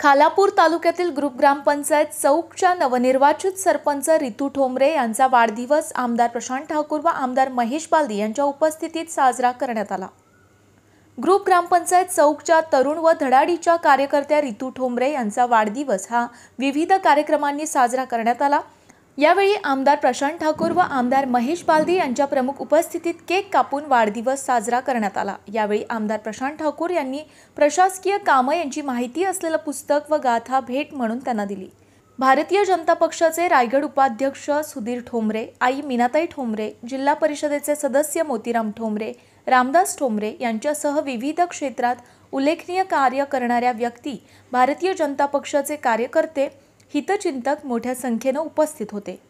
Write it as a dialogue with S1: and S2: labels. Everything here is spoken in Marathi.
S1: खालापूर तालुक्यातील ग्रुप ग्रामपंचायत चौकच्या नवनिर्वाचित सरपंच रितू ठोंबरे यांचा वाढदिवस आमदार प्रशांत ठाकूर व आमदार महेश बालदी यांच्या उपस्थितीत साजरा करण्यात आला ग्रुप ग्रामपंचायत चौकच्या तरुण व धडाडीच्या कार्यकर्त्या रितू ठोंबरे यांचा वाढदिवस हा विविध कार्यक्रमांनी साजरा करण्यात आला यावेळी आमदार प्रशांत ठाकूर व आमदार महेश बालदी यांच्या प्रमुख उपस्थितीत केक कापून वाढदिवस साजरा करण्यात आला यावेळी आमदार प्रशांत ठाकूर यांनी प्रशासकीय कामं यांची माहिती असलेलं पुस्तक व गाथा भेट म्हणून त्यांना दिली भारतीय जनता पक्षाचे रायगड उपाध्यक्ष सुधीर ठोंबरे आई मीनाताई ठोंबरे जिल्हा परिषदेचे सदस्य मोतीराम ठोंबरे रामदास ठोंबरे यांच्यासह विविध क्षेत्रात उल्लेखनीय कार्य करणाऱ्या व्यक्ती भारतीय जनता पक्षाचे कार्यकर्ते हितचिंतक मोठ्या संख्येनं उपस्थित होते